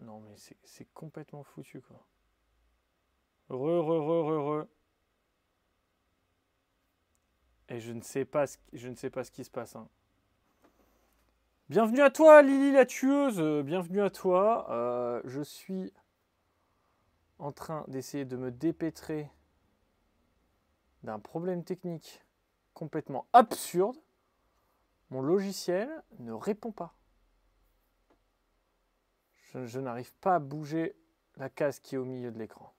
non, mais c'est complètement foutu, quoi. Re, re, re, re, re. Et je ne sais pas ce, je ne sais pas ce qui se passe. Hein. Bienvenue à toi, Lily la tueuse. Bienvenue à toi. Euh, je suis en train d'essayer de me dépêtrer d'un problème technique complètement absurde. Mon logiciel ne répond pas je, n'arrive pas à bouger la case qui est au milieu de l'écran.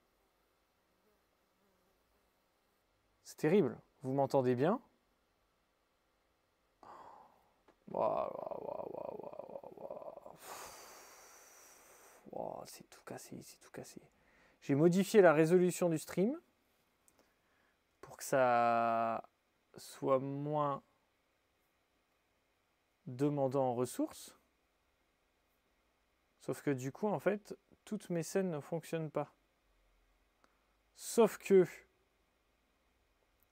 C'est terrible. Vous m'entendez bien C'est tout cassé, c'est tout cassé. J'ai modifié la résolution du stream pour que ça soit moins demandant en ressources. Sauf que du coup, en fait, toutes mes scènes ne fonctionnent pas. Sauf que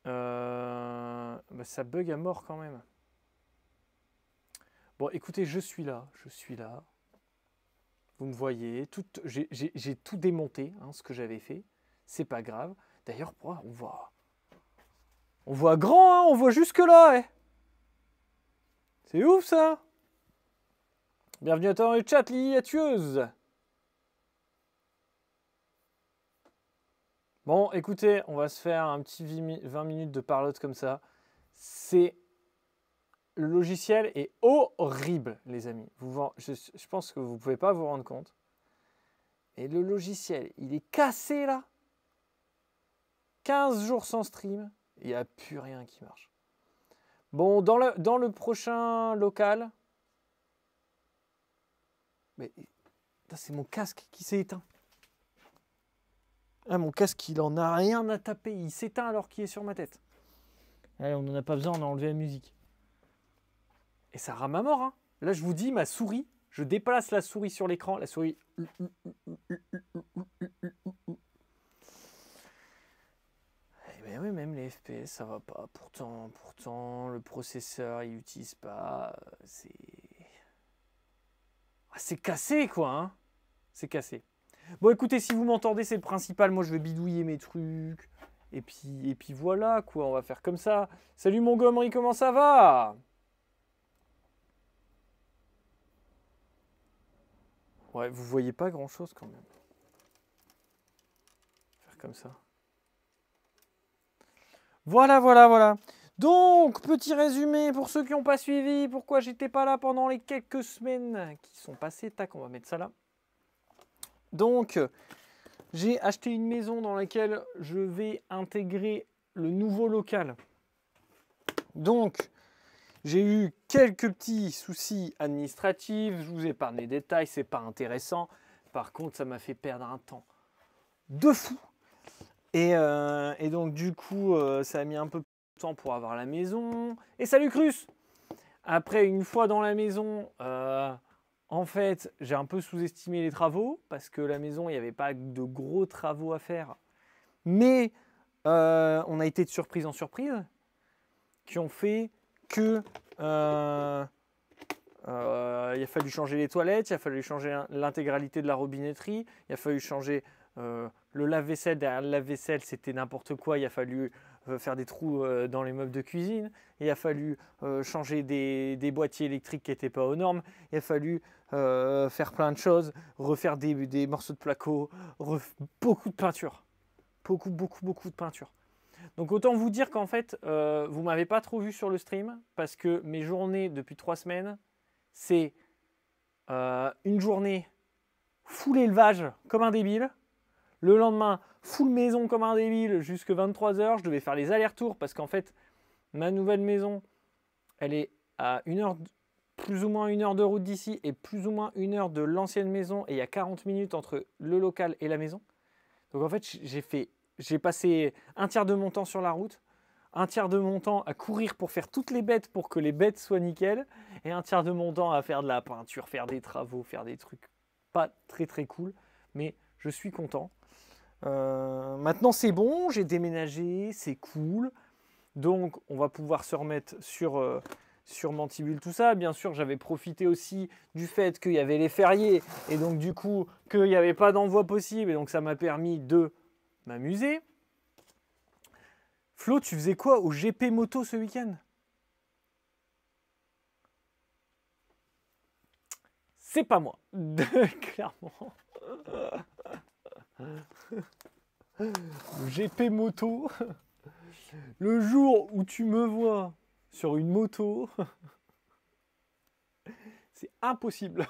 euh, bah, ça bug à mort quand même. Bon, écoutez, je suis là, je suis là. Vous me voyez, j'ai tout démonté, hein, ce que j'avais fait. C'est pas grave. D'ailleurs, on voit, on voit grand, hein, on voit jusque là. Eh. C'est ouf ça. Bienvenue à toi dans le chat, Lily Bon, écoutez, on va se faire un petit 20 minutes de parlotte comme ça. C'est. Le logiciel est horrible, les amis. Vous, je, pense que vous ne pouvez pas vous rendre compte. Et le logiciel, il est cassé là. 15 jours sans stream, il n'y a plus rien qui marche. Bon, dans dans le prochain local, mais c'est mon casque qui s'est éteint. Ah, mon casque, il en a rien à taper. Il s'éteint alors qu'il est sur ma tête. Allez, on n'en a pas besoin, on a enlevé la musique. Et ça rame à mort. Hein. Là, je vous dis, ma souris, je déplace la souris sur l'écran. La souris. Eh bien oui, même les FPS, ça va pas. Pourtant, pourtant, le processeur, il n'utilise pas. Euh, c'est. Ah, c'est cassé, quoi. Hein c'est cassé. Bon, écoutez, si vous m'entendez, c'est le principal. Moi, je vais bidouiller mes trucs. Et puis, et puis voilà, quoi. On va faire comme ça. Salut Montgomery, comment ça va Ouais, vous voyez pas grand-chose quand même. Faire comme ça. Voilà, voilà, voilà. Donc, petit résumé pour ceux qui n'ont pas suivi, pourquoi j'étais pas là pendant les quelques semaines qui sont passées. Tac, on va mettre ça là. Donc, j'ai acheté une maison dans laquelle je vais intégrer le nouveau local. Donc, j'ai eu quelques petits soucis administratifs. Je vous épargne les détails, c'est pas intéressant. Par contre, ça m'a fait perdre un temps de fou. Et, euh, donc, du coup, euh, ça a mis un peu pour avoir la maison. Et salut Crus Après, une fois dans la maison, euh, en fait, j'ai un peu sous-estimé les travaux parce que la maison, il n'y avait pas de gros travaux à faire. Mais euh, on a été de surprise en surprise qui ont fait que euh, il a fallu changer les toilettes, il a fallu changer l'intégralité de la robinetterie, il a fallu changer le lave-vaisselle. Derrière le lave-vaisselle, c'était n'importe quoi. Il a fallu euh, faire des trous euh, dans les meubles de cuisine, il a fallu euh, changer des, boîtiers électriques qui n'étaient pas aux normes, il a fallu faire plein de choses, refaire des, morceaux de placo, beaucoup de peinture. Beaucoup, beaucoup, beaucoup de peinture. Donc autant vous dire qu'en fait, vous m'avez pas trop vu sur le stream parce que mes journées depuis trois semaines, c'est une journée full élevage comme un débile. Le lendemain, full maison comme un débile jusque 23h. Je devais faire les allers-retours parce qu'en fait, ma nouvelle maison, elle est à une heure, plus ou moins une heure de route d'ici et plus ou moins une heure de l'ancienne maison. Et il y a 40 minutes entre le local et la maison. Donc en fait, j'ai fait, j'ai passé un tiers de mon temps sur la route, un tiers de mon temps à courir pour faire toutes les bêtes pour que les bêtes soient nickel, et un tiers de mon temps à faire de la peinture, faire des travaux, faire des trucs pas très très cool. Mais je suis content. Euh, maintenant, c'est bon, j'ai déménagé, c'est cool. Donc, on va pouvoir se remettre sur, euh, sur Mantibule, tout ça. Bien sûr, j'avais profité aussi du fait qu'il y avait les fériés et donc, du coup, qu'il n'y avait pas d'envoi possible. Et donc, ça m'a permis de m'amuser. Flo, tu faisais quoi au GP Moto ce week-end C'est pas moi, clairement. GP moto. Le jour où tu me vois sur une moto, c'est impossible.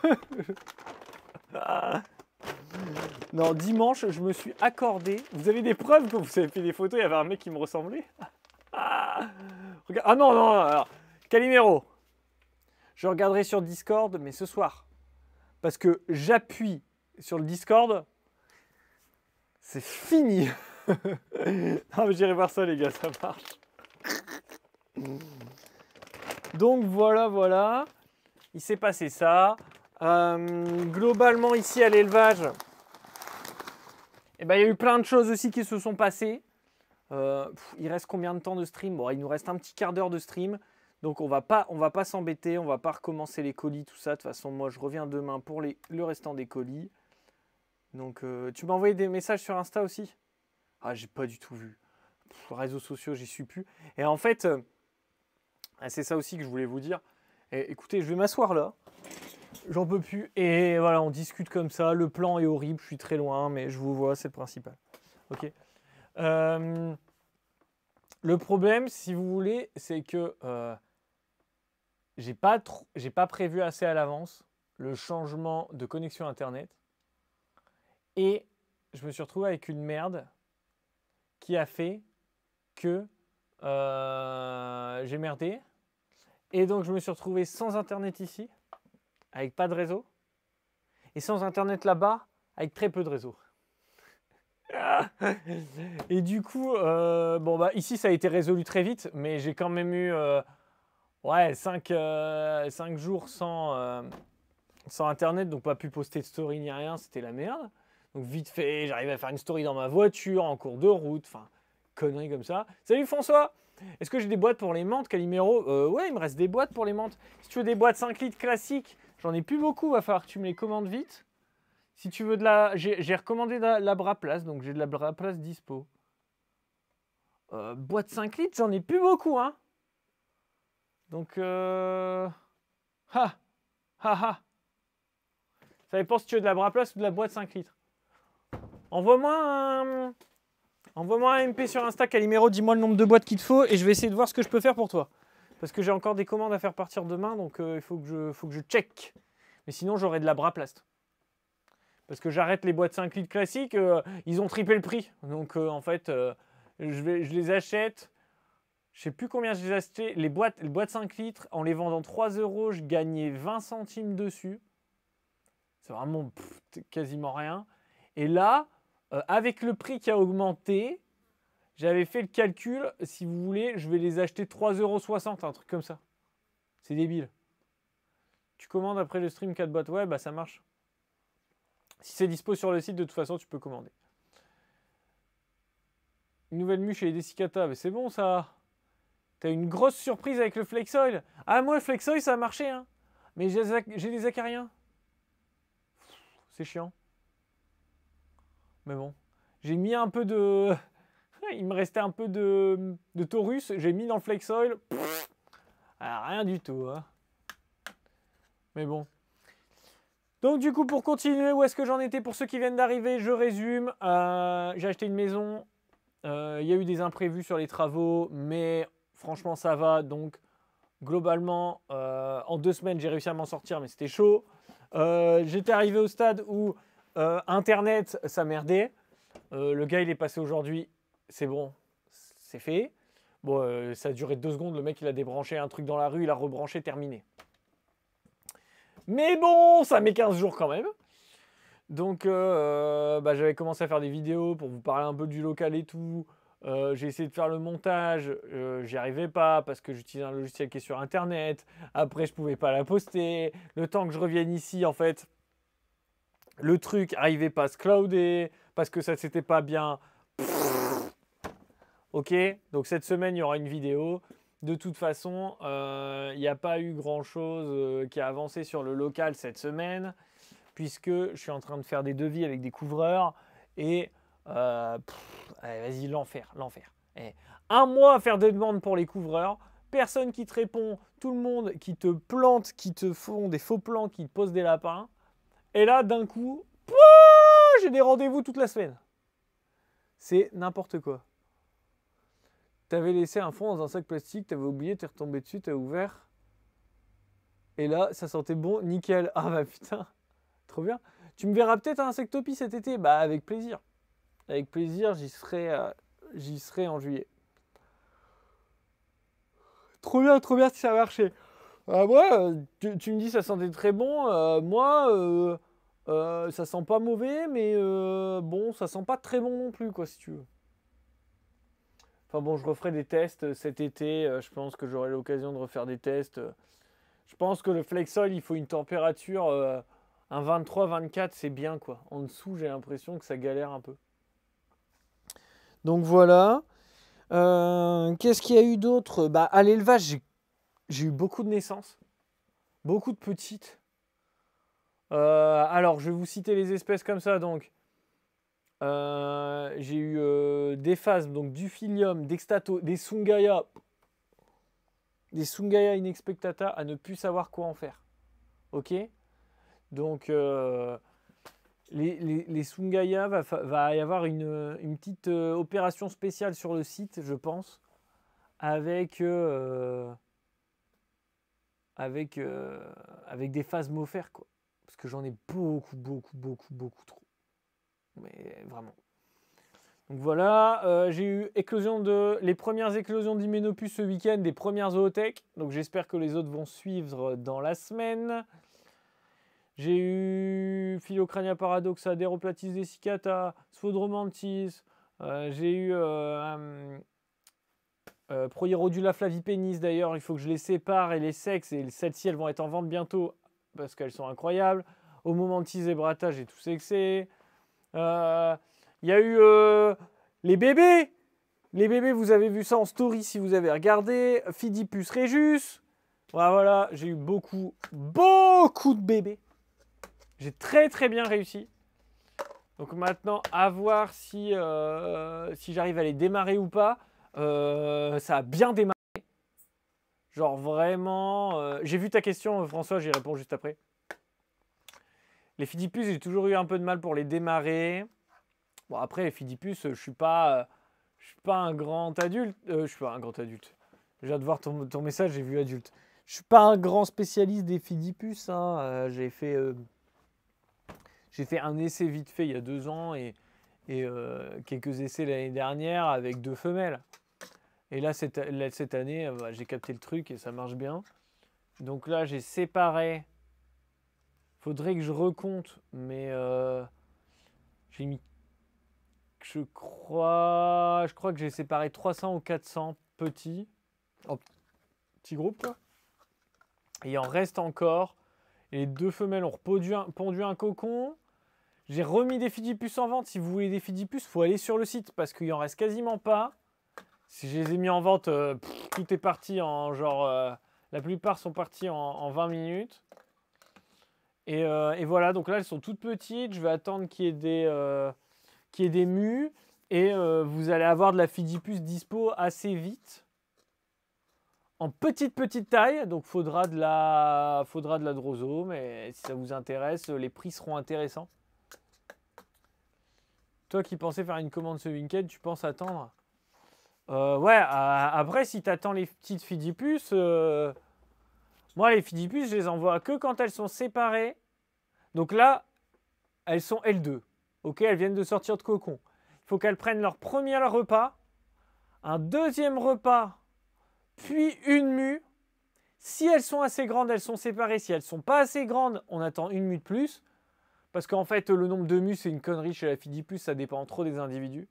Non, dimanche, je me suis accordé. Vous avez des preuves que vous avez fait des photos Il y avait un mec qui me ressemblait. Ah, non, non, non. Alors, Calimero, je regarderai sur Discord, mais ce soir. Parce que j'appuie sur le Discord c'est fini Non mais j'irai voir ça les gars, ça marche. Donc voilà, voilà. Il s'est passé ça. Euh, globalement ici à l'élevage, eh ben, il y a eu plein de choses aussi qui se sont passées. Euh, il reste combien de temps de stream Bon, il nous reste un petit quart d'heure de stream. Donc on va pas, on va pas s'embêter, on va pas recommencer les colis, tout ça. De toute façon, moi je reviens demain pour le restant des colis. Donc, euh, tu m'as envoyé des messages sur Insta aussi Ah, j'ai pas du tout vu. réseaux sociaux, j'y suis plus. Et en fait, euh, c'est ça aussi que je voulais vous dire. écoutez, je vais m'asseoir là. J'en peux plus. Et voilà, on discute comme ça. Le plan est horrible, je suis très loin, mais je vous vois, c'est le principal. Ok. Euh, le problème, si vous voulez, c'est que j'ai pas, pas prévu assez à l'avance le changement de connexion Internet. Et je me suis retrouvé avec une merde qui a fait que euh, j'ai merdé. Et donc je me suis retrouvé sans internet ici, avec pas de réseau, et sans internet là-bas, avec très peu de réseau. et du coup, euh, bon bah ici ça a été résolu très vite, mais j'ai quand même eu 5, euh, jours sans, sans internet, donc pas pu poster de story ni rien, c'était la merde. Donc vite fait, j'arrive à faire une story dans ma voiture, en cours de route, enfin, conneries comme ça. Salut François Est-ce que j'ai des boîtes pour les menthes, Calimero euh, Ouais, il me reste des boîtes pour les menthes. Si tu veux des boîtes 5 litres classiques, j'en ai plus beaucoup, va falloir que tu me les commandes vite. Si tu veux de la... J'ai recommandé de la, braplace, donc j'ai de la braplace dispo. Euh, boîte 5 litres, j'en ai plus beaucoup, hein Donc, euh... Ha Ha ha Ça dépend si tu veux de la braplace place ou de la boîte 5 litres. Envoie-moi un... Envoie-moi MP sur Insta, Calimero, dis-moi le nombre de boîtes qu'il te faut et je vais essayer de voir ce que je peux faire pour toi. Parce que j'ai encore des commandes à faire partir demain, donc euh, il faut que, je, faut que je check. Mais sinon, j'aurai de la bras plast. Parce que j'arrête les boîtes 5 litres classiques, euh, ils ont triplé le prix. Donc euh, en fait, je, vais, je les achète. Je sais plus combien je acheté. Les boîtes, les boîtes 5 litres, en les vendant 3 euros, je gagnais 20 centimes dessus. C'est vraiment quasiment rien. Et là, euh, avec le prix qui a augmenté, j'avais fait le calcul, si vous voulez, je vais les acheter 3,60€, un truc comme ça. C'est débile. Tu commandes après le stream 4 boîtes, ouais, bah ça marche. Si c'est dispo sur le site, de toute façon, tu peux commander. Une nouvelle mûche et des Dessicata, mais c'est bon ça. T'as une grosse surprise avec le Flexoil. Ah, moi, le Flexoil, ça a marché, hein. Mais j'ai des acariens. C'est chiant. Mais bon, j'ai mis un peu de... Il me restait un peu de, de taurus, j'ai mis dans le flexoil. Ah, rien du tout. Hein. Mais bon. Donc du coup, pour continuer, où est-ce que j'en étais Pour ceux qui viennent d'arriver, je résume. Euh, j'ai acheté une maison. Euh, il y a eu des imprévus sur les travaux, mais franchement, ça va. Donc, globalement, euh, en deux semaines, j'ai réussi à m'en sortir, mais c'était chaud. J'étais arrivé au stade où euh, internet, ça merdait. Euh, le gars, il est passé aujourd'hui. C'est bon, c'est fait. Bon, euh, ça a duré deux secondes. Le mec, il a débranché un truc dans la rue, il a rebranché, terminé. Mais bon, ça met 15 jours quand même. Donc, bah, j'avais commencé à faire des vidéos pour vous parler un peu du local et tout. j'ai essayé de faire le montage, j'y arrivais pas parce que j'utilise un logiciel qui est sur internet. Après, je pouvais pas la poster. Le temps que je revienne ici, en fait, le truc arrivait pas à se clouder, parce que ça s'était pas bien. Ok Donc cette semaine, il y aura une vidéo. De toute façon, euh, il n'y a pas eu grand-chose euh, qui a avancé sur le local cette semaine, puisque je suis en train de faire des devis avec des couvreurs. Et euh, vas-y, l'enfer, l'enfer. Eh, un mois à faire des demandes pour les couvreurs, personne qui te répond, tout le monde qui te plante, qui te font des faux plans, qui te pose des lapins. Et là, d'un coup, j'ai des rendez-vous toute la semaine. C'est n'importe quoi. T'avais laissé un fond dans un sac plastique, t'avais oublié, t'es retombé dessus, t'as ouvert. Et là, ça sentait bon, nickel. Ah bah putain, trop bien. Tu me verras peut-être à Insectopie cet été Bah avec plaisir. Avec plaisir, j'y serai, euh, j'y serai en juillet. Trop bien, trop bien si ça a ah ouais, euh, tu, me dis ça sentait très bon. Euh, moi, ça sent pas mauvais, mais bon, ça sent pas très bon non plus, quoi, si tu veux. Enfin bon, je referai des tests cet été. je pense que j'aurai l'occasion de refaire des tests. Je pense que le Flexol, il faut une température. un 23-24, c'est bien, quoi. En dessous, j'ai l'impression que ça galère un peu. Donc voilà. Qu'est-ce qu'il y a eu d'autre bah, À l'élevage, j'ai j'ai eu beaucoup de naissances, beaucoup de petites. Euh, alors, je vais vous citer les espèces comme ça. Donc, euh, j'ai eu euh, des phases, donc du philium, d'extato, des sungaya, des sungaya inexpectata à ne plus savoir quoi en faire. Ok Donc, les, les, sungaya, va, va y avoir une, petite opération spéciale sur le site, je pense, avec avec, euh, avec des phases m'offertes, quoi. Parce que j'en ai beaucoup, beaucoup, beaucoup, beaucoup trop. Mais vraiment. Donc voilà, euh, j'ai eu éclosion de, les premières éclosions d'Hyménopus ce week-end, des premières zoothèques. Donc j'espère que les autres vont suivre dans la semaine. J'ai eu Philocrania paradoxa, Deroplatis desiccata, Sphodromantis. Euh, j'ai eu euh, Flavipénis, d'ailleurs, il faut que je les sépare et les sexes. Et celles-ci, elles vont être en vente bientôt parce qu'elles sont incroyables. Au moment de Zebrata, et tout sexé. Il euh, y a eu euh, les bébés. Les bébés, vous avez vu ça en story si vous avez regardé. Fidipus Regus. Voilà, voilà j'ai eu beaucoup, beaucoup de bébés. J'ai très, très bien réussi. Donc maintenant, à voir si, euh, si j'arrive à les démarrer ou pas. Euh, ça a bien démarré. Genre vraiment. Euh, j'ai vu ta question, François, j'y réponds juste après. Les Fidipus, j'ai toujours eu un peu de mal pour les démarrer. Bon, après, les Fidipus, euh, je suis pas. je suis pas un grand adulte. je suis pas un grand adulte. J'ai hâte de voir ton, message, j'ai vu adulte. Je suis pas un grand spécialiste des Fidipus. Hein. j'ai fait. j'ai fait un essai vite fait il y a deux ans et quelques essais l'année dernière avec deux femelles. Et là, cette, année, euh, bah, j'ai capté le truc et ça marche bien. Donc là, j'ai séparé. Faudrait que je recompte, mais euh, j'ai mis. Je crois, je crois que j'ai séparé 300 ou 400 petits, Petit petits groupes. Quoi. Et il en reste encore. Et les deux femelles ont pondu un cocon. J'ai remis des Fidipus en vente. Si vous voulez des Fidipus, faut aller sur le site parce qu'il en reste quasiment pas. Si je les ai mis en vente, euh, tout est parti en genre. Euh, la plupart sont partis en, 20 minutes. Euh, et, voilà, donc là, elles sont toutes petites. Je vais attendre qu'il y ait des, qu'il y ait des mues Et vous allez avoir de la Fidipus dispo assez vite. En petite, petite taille. Donc, faudra de la, faudra de la drosome. Et si ça vous intéresse, les prix seront intéressants. Toi qui pensais faire une commande ce week-end, tu penses attendre euh, ouais, après, si t'attends les petites fidipus, euh, moi, les fidipus, je les envoie que quand elles sont séparées. Donc là, elles sont L2. Ok, elles viennent de sortir de cocon. Il faut qu'elles prennent leur premier repas, un deuxième repas, puis une mue. Si elles sont assez grandes, elles sont séparées. Si elles sont pas assez grandes, on attend une mue de plus. Parce qu'en fait, le nombre de mues, c'est une connerie chez la fidipus, ça dépend trop des individus.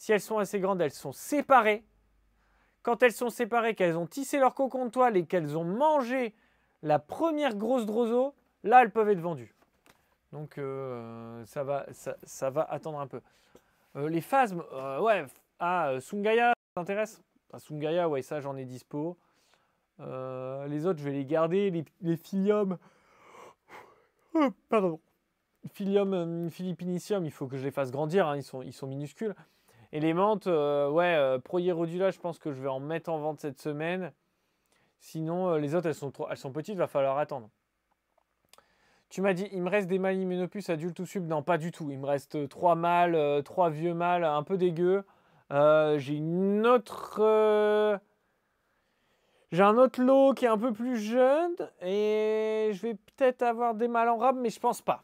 Si elles sont assez grandes, elles sont séparées. Quand elles sont séparées, qu'elles ont tissé leur cocon de toile et qu'elles ont mangé la première grosse droseau, là, elles peuvent être vendues. Donc, euh, ça, va, attendre un peu. Euh, les phasmes, euh, ouais. Ah, Sungaya, ça t'intéresse ah, Sungaya, ouais, ça, j'en ai dispo. les autres, je vais les garder. Les, filiums, oh, pardon. Philium, philippinicium, il faut que je les fasse grandir. Hein, ils sont minuscules. Et les menthes, euh, ouais, euh, Pro je pense que je vais en mettre en vente cette semaine. Sinon, euh, les autres, elles sont, trop, elles sont petites, il va falloir attendre. Tu m'as dit, il me reste des mâles immunopus adultes ou sub Non, pas du tout. Il me reste euh, trois mâles, trois vieux mâles, un peu dégueux. J'ai une autre... J'ai un autre lot qui est un peu plus jeune et je vais peut-être avoir des mâles en robe mais je pense pas.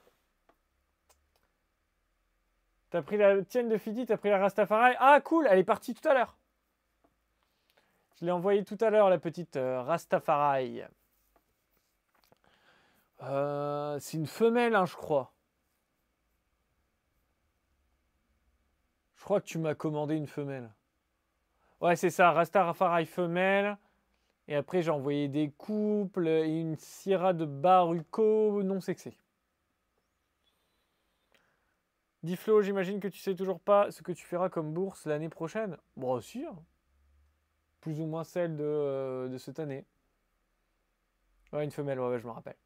T'as pris la tienne de Fidi, t'as pris la Rastafarai. Ah, cool, elle est partie tout à l'heure. Je l'ai envoyée tout à l'heure, la petite euh, Rastafarai. Euh, c'est une femelle, hein, je crois. Je crois que tu m'as commandé une femelle. Ouais, c'est ça, Rastafari femelle. Et après, j'ai envoyé des couples et une Sierra de Baruco non sexée. Dis j'imagine que tu sais toujours pas ce que tu feras comme bourse l'année prochaine. Bon, sûr. Hein. Plus ou moins celle de, euh, cette année. une femelle, je me rappelle.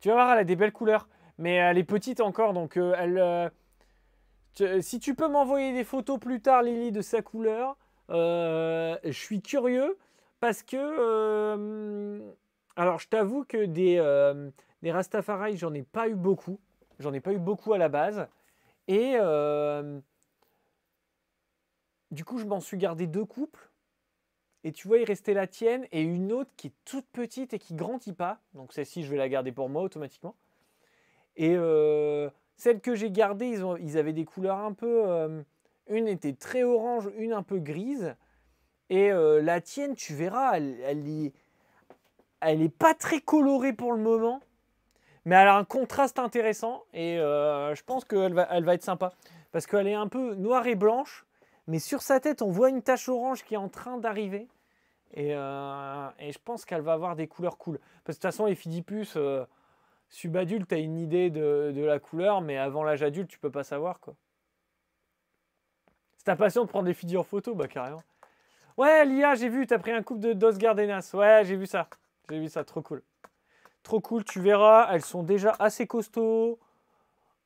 Tu vas voir, elle a des belles couleurs, mais elle est petite encore, donc euh, elle. Euh, si tu peux m'envoyer des photos plus tard, Lily, de sa couleur, je suis curieux parce que. alors, je t'avoue que des, des Rastafari, j'en ai pas eu beaucoup. J'en ai pas eu beaucoup à la base. Et euh, du coup, je m'en suis gardé deux couples. Et tu vois, il restait la tienne et une autre qui est toute petite et qui grandit pas. Donc celle-ci, je vais la garder pour moi automatiquement. Et euh, celle que j'ai gardée, ils, avaient des couleurs un peu... Euh, une était très orange, une un peu grise. Et la tienne, tu verras, elle, elle, elle pas très colorée pour le moment mais elle a un contraste intéressant et euh, je pense qu'elle va, elle va être sympa. Parce qu'elle est un peu noire et blanche, mais sur sa tête, on voit une tache orange qui est en train d'arriver. Et, euh, je pense qu'elle va avoir des couleurs cool. Parce que de toute façon, les Fidipus, subadultes, euh, subadulte, as une idée de, la couleur, mais avant l'âge adulte, tu peux pas savoir quoi. C'est ta passion de prendre des en photo, bah carrément. Ouais, Lia, j'ai vu, t'as pris un couple de Dos Gardenas. Ouais, j'ai vu ça. J'ai vu ça, trop cool. Trop cool, tu verras, elles sont déjà assez costauds.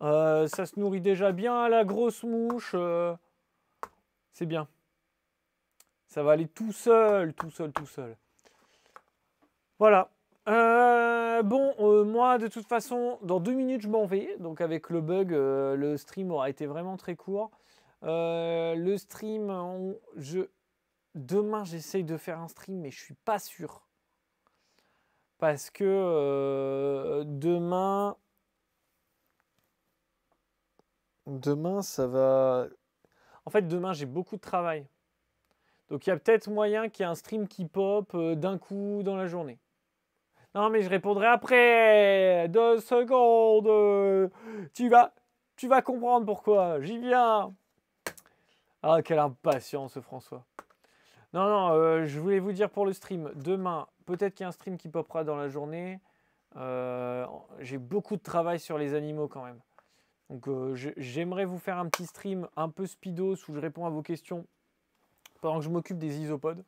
Euh, ça se nourrit déjà bien à la grosse mouche. Euh, c'est bien. Ça va aller tout seul, tout seul, tout seul. Voilà. Euh, bon, moi, de toute façon, dans deux minutes, je m'en vais. Donc, avec le bug, le stream aura été vraiment très court. le stream, je... demain, j'essaye de faire un stream, mais je suis pas sûr parce que euh, demain, demain, ça va. En fait, demain, j'ai beaucoup de travail. Donc, il y a peut-être moyen qu'il y ait un stream qui pop euh, d'un coup dans la journée. Non, mais je répondrai après. Deux secondes. Tu vas, tu vas comprendre pourquoi. J'y viens. Ah, quelle impatience, François. Non, non, euh, je voulais vous dire pour le stream, demain, peut-être qu'il y a un stream qui popera dans la journée. Euh, j'ai beaucoup de travail sur les animaux quand même. Donc euh, j'aimerais vous faire un petit stream un peu speedos où je réponds à vos questions pendant que je m'occupe des isopodes.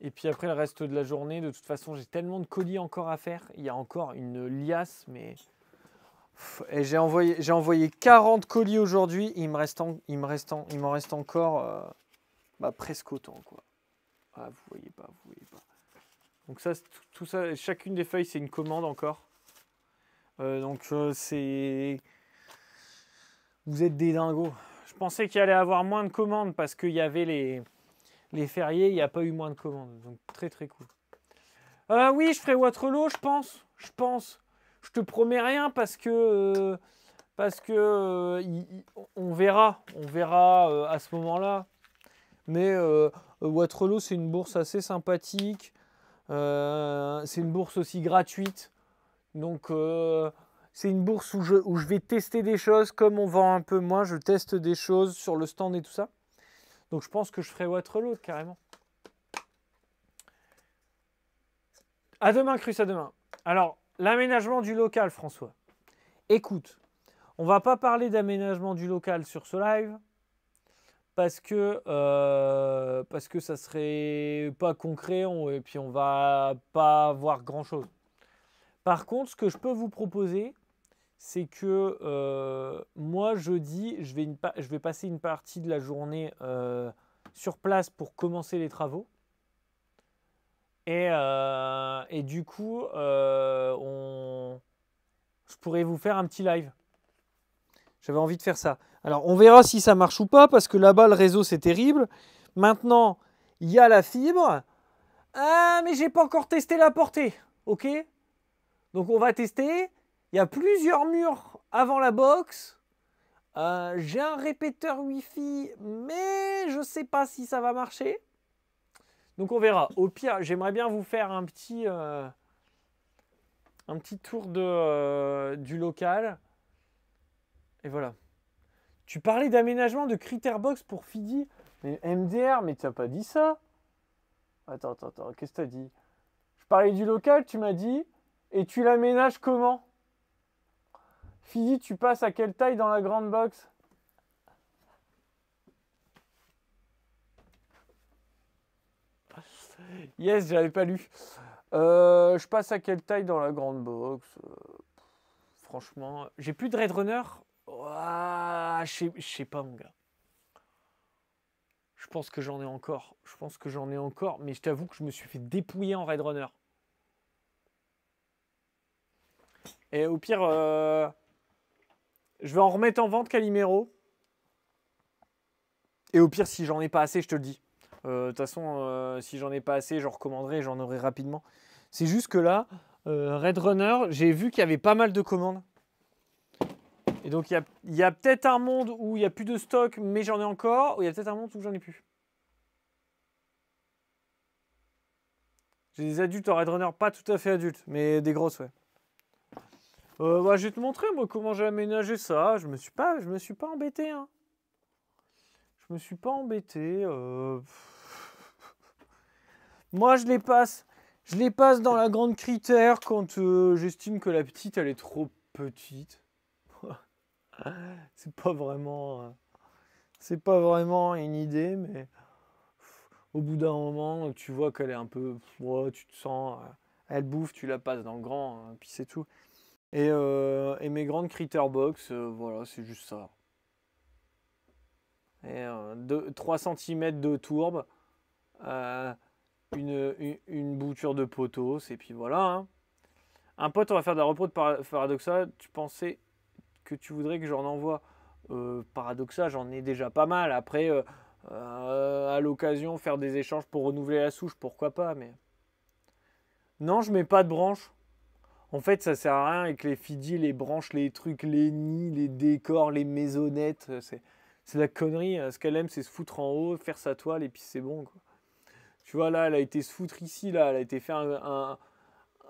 Et puis après le reste de la journée, de toute façon, j'ai tellement de colis encore à faire. Il y a encore une liasse, mais... j'ai envoyé, envoyé 40 colis aujourd'hui. Il me il me il m'en reste encore... Bah, presque autant quoi. Ah, vous voyez pas, vous voyez pas. Donc ça, tout ça, chacune des feuilles c'est une commande encore. Euh, donc euh, c'est, vous êtes des dingos. Je pensais qu'il allait avoir moins de commandes parce qu'il y avait les les fériés, il n'y a pas eu moins de commandes. Donc très très cool. Euh, oui, je ferai Waterloo, je pense, je pense. Je te promets rien parce que parce que on verra, on verra à ce moment-là. Mais euh, Waterloo, c'est une bourse assez sympathique. Euh, c'est une bourse aussi gratuite. Donc, euh, c'est une bourse où je, vais tester des choses, comme on vend un peu moins, je teste des choses sur le stand et tout ça. Donc je pense que je ferai Waterloo carrément. À demain, Crus, à demain. Alors, l'aménagement du local, François. Écoute, on ne va pas parler d'aménagement du local sur ce live parce que, euh, parce que ça serait pas concret et puis on va pas voir grand chose. Par contre, ce que je peux vous proposer, c'est que euh, moi jeudi, je vais, une je vais passer une partie de la journée euh, sur place pour commencer les travaux. Et, euh, et du coup, euh, on, je pourrais vous faire un petit live. J'avais envie de faire ça. Alors, on verra si ça marche ou pas, parce que là-bas, le réseau, c'est terrible. Maintenant, il y a la fibre. Ah, mais j'ai pas encore testé la portée. OK Donc, on va tester. Il y a plusieurs murs avant la box. Euh, j'ai un répéteur Wi-Fi, mais je ne sais pas si ça va marcher. Donc, on verra. Au pire, j'aimerais bien vous faire un petit, euh, un petit tour de, euh, du local. Et voilà. Tu parlais d'aménagement de critères box pour Fidi. Mais MDR, mais tu t'as pas dit ça Attends, attends, attends, qu'est-ce que as dit Je parlais du local, tu m'as dit. Et tu l'aménages comment Fidi, tu passes à quelle taille dans la grande box Yes, j'avais pas lu. Euh, je passe à quelle taille dans la grande box euh, Franchement, j'ai plus de Red Runner Ouah, je, sais, je pas, mon gars. Je pense que j'en ai encore. Je pense que j'en ai encore, mais je t'avoue que je me suis fait dépouiller en Red Runner. Et au pire, euh, je vais en remettre en vente Calimero. Et au pire, si j'en ai pas assez, je te le dis. Euh, de toute façon, euh, si j'en ai pas assez, j'en recommanderai, j'en aurai rapidement. C'est juste que là, Red Runner, j'ai vu qu'il y avait pas mal de commandes. Et donc, il y a, peut-être un monde où il n'y a plus de stock, mais j'en ai encore, ou il y a peut-être un monde où j'en ai plus. J'ai des adultes en Red Runner, pas tout à fait adultes, mais des grosses, ouais. Euh, bah, je vais te montrer, moi, comment j'ai aménagé ça. Je me suis pas, je me suis pas embêté, hein. Je me suis pas embêté. Euh. moi, je les passe. Je les passe dans la grande critère quand euh, j'estime que la petite, elle est trop petite. c'est pas vraiment. Euh, c'est pas vraiment une idée, mais au bout d'un moment, tu vois qu'elle est un peu. tu te sens. Euh, elle bouffe, tu la passes dans le grand, hein, puis c'est tout. Et, euh, et, mes grandes critter box, voilà, c'est juste ça. Et, 3 cm de tourbe, une, une, bouture de potos, et puis voilà. Hein. Un pote, on va faire de la repro de paradoxa Tu pensais que tu voudrais que j'en envoie euh, Paradoxal, j'en ai déjà pas mal. Après, euh, euh, à l'occasion, faire des échanges pour renouveler la souche, pourquoi pas, mais... Non, je mets pas de branches. En fait, ça sert à rien avec les fidis, les branches, les trucs, les nids, les décors, les maisonnettes. Euh, c'est, la connerie. Ce qu'elle aime, c'est se foutre en haut, faire sa toile, et puis c'est bon, Tu vois, là, elle a été se foutre ici, là, elle a été faire un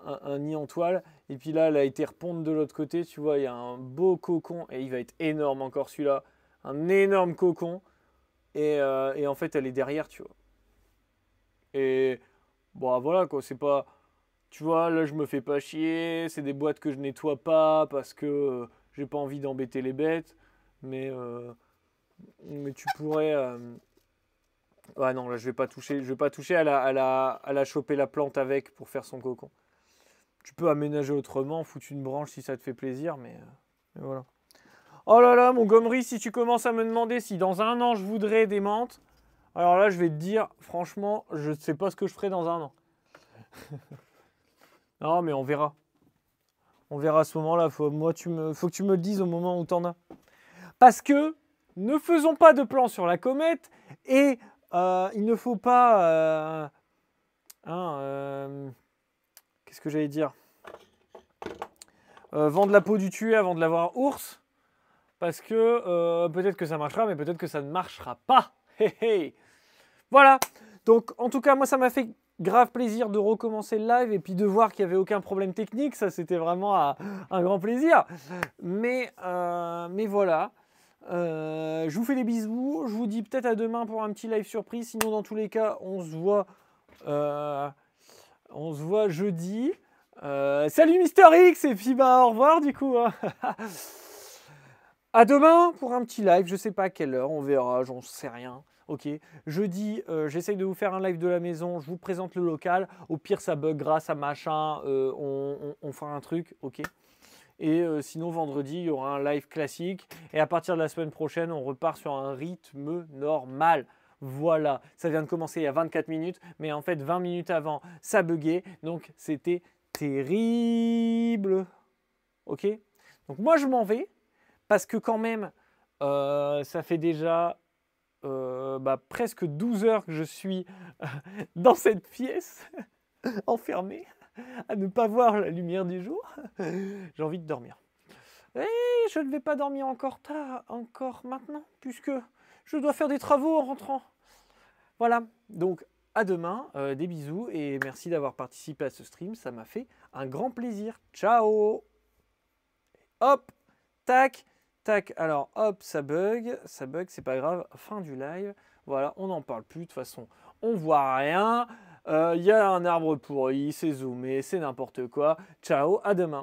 un, nid en toile. Et puis là, elle a été repondre de l'autre côté. Tu vois, il y a un beau cocon. Et il va être énorme encore celui-là. Un énorme cocon. Et, euh, et, en fait, elle est derrière, tu vois. Et bon, ah, voilà quoi. C'est pas. Tu vois, là, je me fais pas chier. C'est des boîtes que je nettoie pas parce que euh, j'ai pas envie d'embêter les bêtes. Mais, euh, mais tu pourrais. Ah non, là je vais pas toucher, je vais pas toucher à la, à la, à la choper la plante avec pour faire son cocon tu peux aménager autrement, foutre une branche si ça te fait plaisir, mais, euh, voilà. Oh là là, Montgomery, si tu commences à me demander si dans un an je voudrais des menthes, alors là je vais te dire, franchement, je ne sais pas ce que je ferai dans un an. non, mais on verra. On verra à ce moment-là. Faut, faut que tu me le dises au moment où t'en as. Parce que ne faisons pas de plan sur la comète et euh, il ne faut pas. Euh, hein, ce que j'allais dire euh, Vendre la peau du tué avant de l'avoir ours. Parce que euh, peut-être que ça marchera, mais peut-être que ça ne marchera pas. Hey, Voilà. Donc, en tout cas, moi, ça m'a fait grave plaisir de recommencer le live et puis de voir qu'il n'y avait aucun problème technique. Ça, c'était vraiment un, grand plaisir. Mais, euh, mais voilà. je vous fais des bisous. Je vous dis peut-être à demain pour un petit live surprise. Sinon, dans tous les cas, on se voit on se voit jeudi. Euh, salut Mister X et puis bah, au revoir du coup. Hein. A à demain pour un petit live, je sais pas à quelle heure, on verra, j'en sais rien. Ok, jeudi, euh, j'essaye de vous faire un live de la maison, je vous présente le local. Au pire, ça bug grâce à machin, euh, on, fera un truc, ok. Et sinon, vendredi, il y aura un live classique. Et à partir de la semaine prochaine, on repart sur un rythme normal. Voilà, ça vient de commencer il y a 24 minutes, mais en fait 20 minutes avant, ça buguait, donc c'était terrible. Ok Donc moi je m'en vais, parce que quand même, euh, ça fait déjà euh, bah, presque 12 heures que je suis dans cette pièce, enfermée, à ne pas voir la lumière du jour. J'ai envie de dormir. Et je ne vais pas dormir encore tard, encore maintenant, puisque je dois faire des travaux en rentrant. Voilà, donc à demain, euh, des bisous et merci d'avoir participé à ce stream, ça m'a fait un grand plaisir. Ciao Hop Tac Tac, alors hop, ça bug, ça bug, c'est pas grave, fin du live. Voilà, on n'en parle plus, de toute façon, on voit rien. Il euh, y a un arbre pourri, c'est zoomé, c'est n'importe quoi. Ciao, à demain.